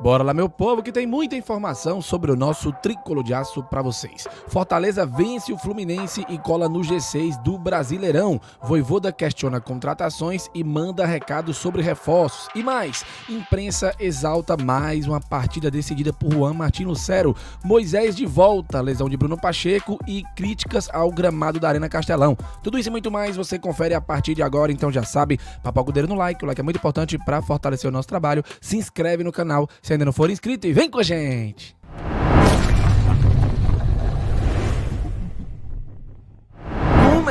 Bora lá, meu povo, que tem muita informação sobre o nosso tricolor de aço para vocês. Fortaleza vence o Fluminense e cola no G6 do Brasileirão. Voivoda questiona contratações e manda recado sobre reforços. E mais, imprensa exalta mais uma partida decidida por Juan Martin Lucero. Moisés de volta, lesão de Bruno Pacheco e críticas ao gramado da Arena Castelão. Tudo isso e muito mais você confere a partir de agora, então já sabe, papai o no like, o like é muito importante para fortalecer o nosso trabalho. Se inscreve no canal se ainda não for inscrito. E vem com a gente!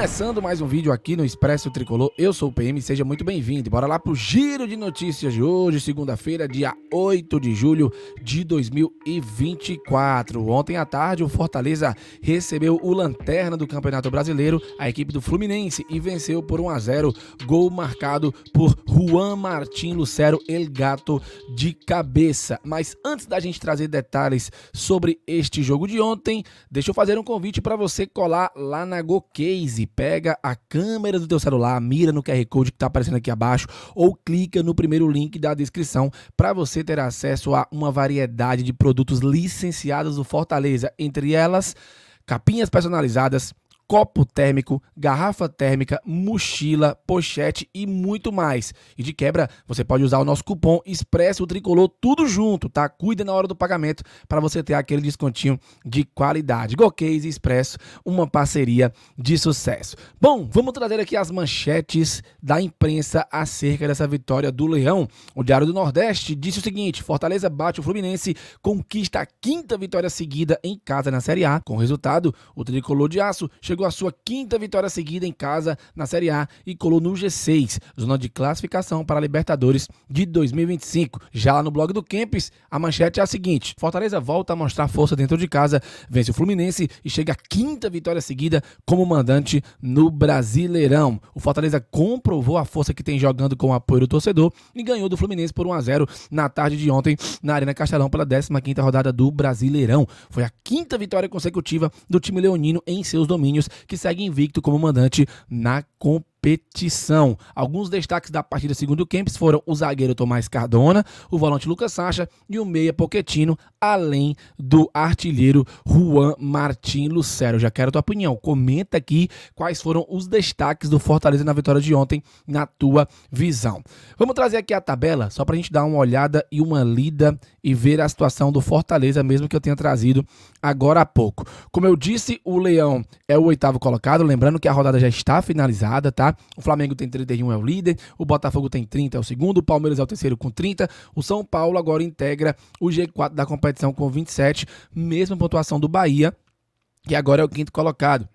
Começando mais um vídeo aqui no Expresso Tricolor, eu sou o PM, seja muito bem-vindo. Bora lá pro giro de notícias de hoje, segunda-feira, dia 8 de julho de 2024. Ontem à tarde, o Fortaleza recebeu o lanterna do Campeonato Brasileiro, a equipe do Fluminense, e venceu por 1 a 0, gol marcado por Juan Martin Lucero, El Gato de cabeça. Mas antes da gente trazer detalhes sobre este jogo de ontem, deixa eu fazer um convite para você colar lá na GoCase pega a câmera do teu celular, mira no QR Code que está aparecendo aqui abaixo ou clica no primeiro link da descrição para você ter acesso a uma variedade de produtos licenciados do Fortaleza, entre elas capinhas personalizadas, copo térmico, garrafa térmica, mochila, pochete e muito mais. E de quebra, você pode usar o nosso cupom Expresso Tricolor tudo junto, tá? Cuida na hora do pagamento para você ter aquele descontinho de qualidade. Golcase Expresso, uma parceria de sucesso. Bom, vamos trazer aqui as manchetes da imprensa acerca dessa vitória do Leão. O Diário do Nordeste disse o seguinte: Fortaleza bate o Fluminense, conquista a quinta vitória seguida em casa na Série A. Com resultado, o tricolor de aço chegou a sua quinta vitória seguida em casa na Série A e colou no G6, zona de classificação para a Libertadores de 2025. Já lá no blog do Kempis, a manchete é a seguinte: Fortaleza volta a mostrar força dentro de casa, vence o Fluminense e chega à quinta vitória seguida como mandante no Brasileirão. O Fortaleza comprovou a força que tem jogando com o apoio do torcedor e ganhou do Fluminense por 1 a 0 na tarde de ontem na Arena Castelão pela 15ª rodada do Brasileirão. Foi a quinta vitória consecutiva do time leonino em seus domínios que segue invicto como mandante na competição. Alguns destaques da partida segundo o Kempis foram o zagueiro Tomás Cardona, o volante Lucas Sacha e o meia Poquetino, além do artilheiro Juan Martin Lucero. Já quero a tua opinião. Comenta aqui quais foram os destaques do Fortaleza na vitória de ontem, na tua visão. Vamos trazer aqui a tabela, só para a gente dar uma olhada e uma lida e ver a situação do Fortaleza, mesmo que eu tenha trazido agora há pouco. Como eu disse, o Leão é o oitavo colocado. Lembrando que a rodada já está finalizada, tá? O Flamengo tem 31, é o líder. O Botafogo tem 30, é o segundo. O Palmeiras é o terceiro com 30. O São Paulo agora integra o G4 da competição com 27, mesma pontuação do Bahia, que agora é o quinto colocado.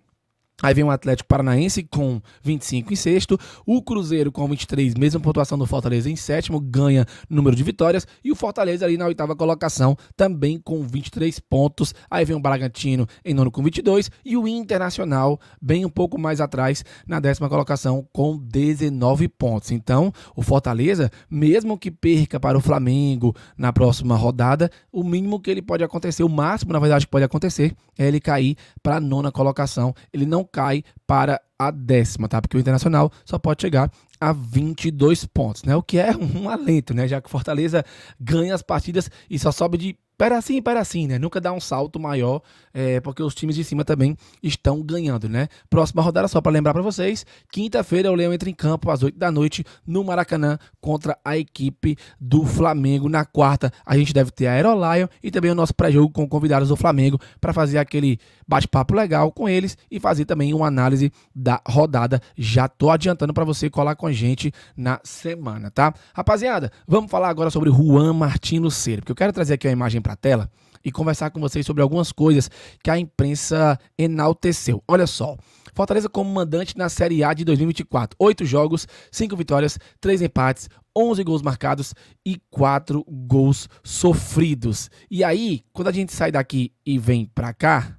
Aí vem o Atlético Paranaense com 25 em sexto, o Cruzeiro com 23, mesma pontuação do Fortaleza em sétimo, ganha número de vitórias, e o Fortaleza ali na oitava colocação, também com 23 pontos. Aí vem o Bragantino em nono com 22 e o Internacional bem um pouco mais atrás na décima colocação com 19 pontos. Então, o Fortaleza, mesmo que perca para o Flamengo na próxima rodada, o mínimo que ele pode acontecer, o máximo na verdade que pode acontecer é ele cair para a nona colocação. Ele não cai para a décima, tá? Porque o Internacional só pode chegar a 22 pontos, né? O que é um alento, né? Já que o Fortaleza ganha as partidas e só sobe de para assim, para assim, né? Nunca dá um salto maior, é, porque os times de cima também estão ganhando, né? Próxima rodada, só para lembrar para vocês, quinta-feira o Leão entra em campo às 8 da noite no Maracanã contra a equipe do Flamengo. Na quarta, a gente deve ter a Aerolion e também o nosso pré-jogo com convidados do Flamengo para fazer aquele bate-papo legal com eles e fazer também uma análise da rodada. Já tô adiantando para você colar com a gente na semana, tá? Rapaziada, vamos falar agora sobre Juan Martino Cera, porque eu quero trazer aqui a imagem para a tela e conversar com vocês sobre algumas coisas que a imprensa enalteceu. Olha só. Fortaleza como mandante na Série A de 2024. Oito jogos, cinco vitórias, três empates, 11 gols marcados e 4 gols sofridos. E aí, quando a gente sai daqui e vem pra cá,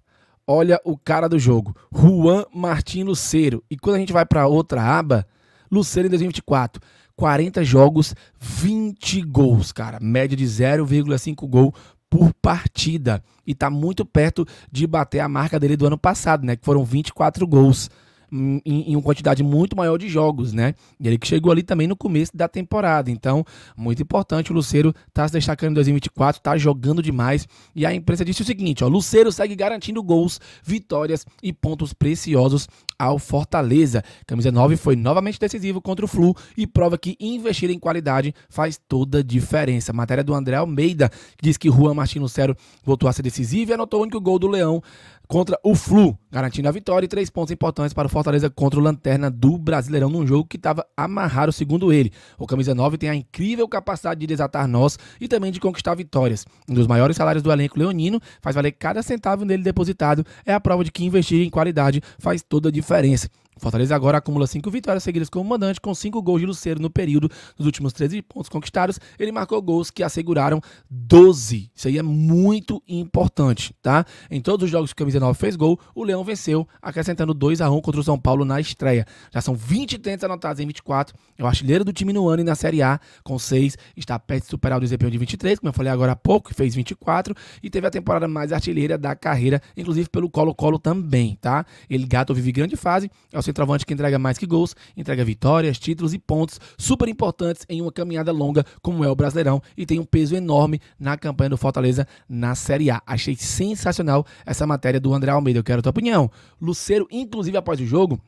olha o cara do jogo, Juan Martin Luceiro. E quando a gente vai para outra aba, Luceiro em 2024, 40 jogos, 20 gols, cara, média de 0,5 gol por partida e está muito perto de bater a marca dele do ano passado, né? Que foram 24 gols em, em, uma quantidade muito maior de jogos, né? Ele que chegou ali também no começo da temporada. Então, muito importante, o Luceiro tá se destacando em 2024, tá jogando demais. E a imprensa disse o seguinte, ó, Luceiro segue garantindo gols, vitórias e pontos preciosos ao Fortaleza. Camisa 9 foi novamente decisivo contra o Flu e prova que investir em qualidade faz toda a diferença. Matéria do André Almeida, que diz que Juan Martins Lucero voltou a ser decisivo e anotou o único gol do Leão contra o Flu, garantindo a vitória e três pontos importantes para o Fortaleza contra o Lanterna do Brasileirão, num jogo que estava amarrado, segundo ele. O Camisa 9 tem a incrível capacidade de desatar nós e também de conquistar vitórias. Um dos maiores salários do elenco leonino faz valer cada centavo nele depositado, é a prova de que investir em qualidade faz toda a diferença. Fortaleza agora acumula cinco vitórias seguidas como mandante, com cinco gols de Lucero no período dos últimos 13 pontos conquistados. Ele marcou gols que asseguraram 12. Isso aí é muito importante, tá? Em todos os jogos que o Camisa 9 fez gol, o Leão venceu, acrescentando 2 a 1 contra o São Paulo na estreia. Já são 20 tentos anotados em 24. É o artilheiro do time no ano e na Série A, com 6. Está perto de superar o desempenho de 23, como eu falei agora há pouco, que fez 24. E teve a temporada mais artilheira da carreira, inclusive pelo Colo-Colo também, tá? Ele, gato, vive grande fase. É o centroavante que entrega mais que gols, entrega vitórias, títulos e pontos super importantes em uma caminhada longa como é o Brasileirão e tem um peso enorme na campanha do Fortaleza na Série A. Achei sensacional essa matéria do André Almeida. Eu quero a tua opinião. Luceiro, inclusive após o jogo,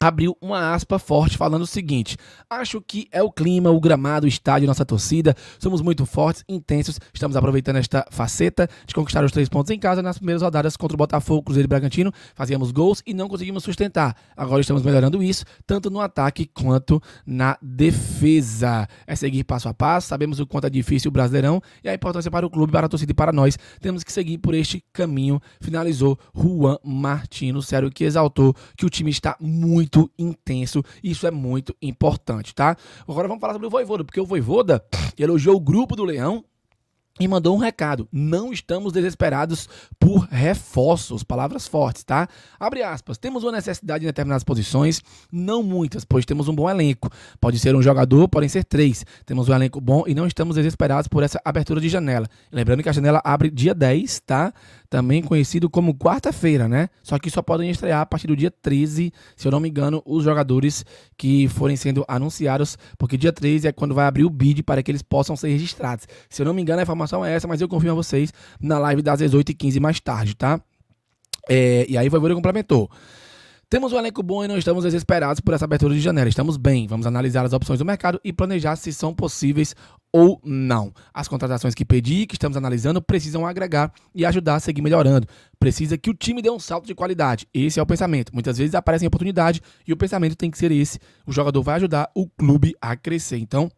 abriu uma aspa forte falando o seguinte: Acho que é o clima, o gramado, o estádio, nossa torcida. Somos muito fortes, intensos. Estamos aproveitando esta faceta de conquistar os três pontos em casa nas primeiras rodadas contra o Botafogo, Cruzeiro e Bragantino. Fazíamos gols e não conseguimos sustentar. Agora estamos melhorando isso, tanto no ataque quanto na defesa. É seguir passo a passo. Sabemos o quanto é difícil o Brasileirão e a importância para o clube, para a torcida e para nós. Temos que seguir por este caminho. Finalizou Juan Martino, sério, que exaltou que o time está muito muito intenso. Isso é muito importante, tá? Agora vamos falar sobre o Voivoda, porque o Voivoda elogiou o grupo do Leão e mandou um recado. Não estamos desesperados por reforços, palavras fortes, tá? Abre aspas. Temos uma necessidade em determinadas posições, não muitas, pois temos um bom elenco. Pode ser um jogador, podem ser três. Temos um elenco bom e não estamos desesperados por essa abertura de janela. Lembrando que a janela abre dia 10, tá? Também conhecido como quarta-feira, né? Só que só podem estrear a partir do dia 13, se eu não me engano, os jogadores que forem sendo anunciados, porque dia 13 é quando vai abrir o bid para que eles possam ser registrados. Se eu não me engano, a informação informação é essa, mas eu confio a vocês na live das 18h15 mais tarde, tá? É, e aí o Voivoda complementou. Temos um elenco bom e não estamos desesperados por essa abertura de janela. Estamos bem, vamos analisar as opções do mercado e planejar se são possíveis ou não. As contratações que pedi, que estamos analisando, precisam agregar e ajudar a seguir melhorando. Precisa que o time dê um salto de qualidade. Esse é o pensamento. Muitas vezes aparecem oportunidades e o pensamento tem que ser esse. O jogador vai ajudar o clube a crescer. Então,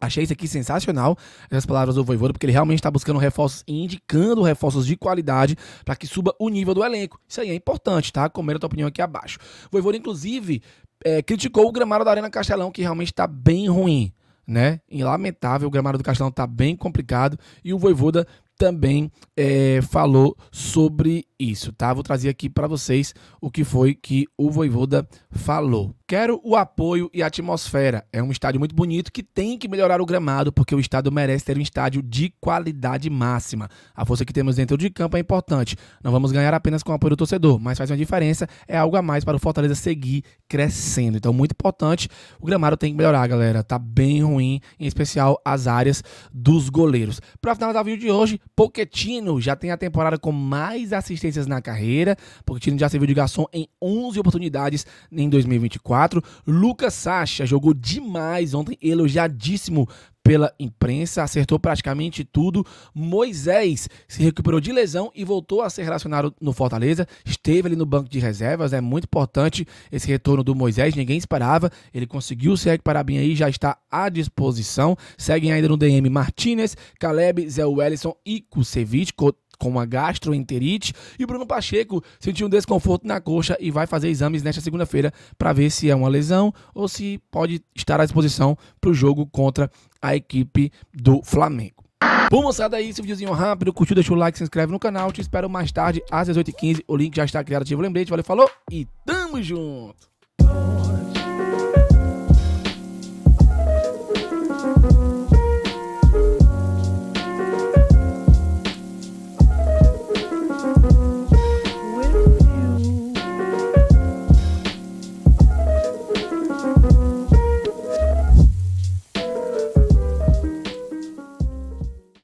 Achei isso aqui sensacional, essas palavras do Voivoda, porque ele realmente está buscando reforços e indicando reforços de qualidade para que suba o nível do elenco. Isso aí é importante, tá? Comenta a tua opinião aqui abaixo. O Voivoda, inclusive, é, criticou o gramado da Arena Castelão, que realmente está bem ruim né? E lamentável, o gramado do Castelão está bem complicado e o Voivoda também é, falou sobre isso, tá? Vou trazer aqui para vocês o que foi que o Voivoda falou. Quero o apoio e a atmosfera. É um estádio muito bonito que tem que melhorar o gramado, porque o estado merece ter um estádio de qualidade máxima. A força que temos dentro de campo é importante. Não vamos ganhar apenas com o apoio do torcedor, mas faz uma diferença, é algo a mais para o Fortaleza seguir crescendo. Então, muito importante, o gramado tem que melhorar, galera. Tá bem ruim, em especial as áreas dos goleiros. Para finalizar o vídeo de hoje, Pochettino já tem a temporada com mais assistências na carreira. Pochettino já serviu de garçom em 11 oportunidades em 2024. Lucas Sacha jogou demais ontem, elogiadíssimo pela imprensa, acertou praticamente tudo. Moisés se recuperou de lesão e voltou a ser relacionado no Fortaleza. Esteve ali no banco de reservas, é muito importante esse retorno do Moisés, ninguém esperava. Ele conseguiu o para bem aí, já está à disposição. Seguem ainda no DM Martinez, Caleb, Zé Wellison e Kusevich com uma gastroenterite. E o Bruno Pacheco sentiu um desconforto na coxa e vai fazer exames nesta segunda-feira para ver se é uma lesão ou se pode estar à disposição para o jogo contra a equipe do Flamengo. Bom, moçada, é isso. Videozinho rápido. Curtiu, deixa o like, se inscreve no canal. Te espero mais tarde, às 18h15. O link já está criado, ativo o lembrete. Valeu, falou e tamo junto!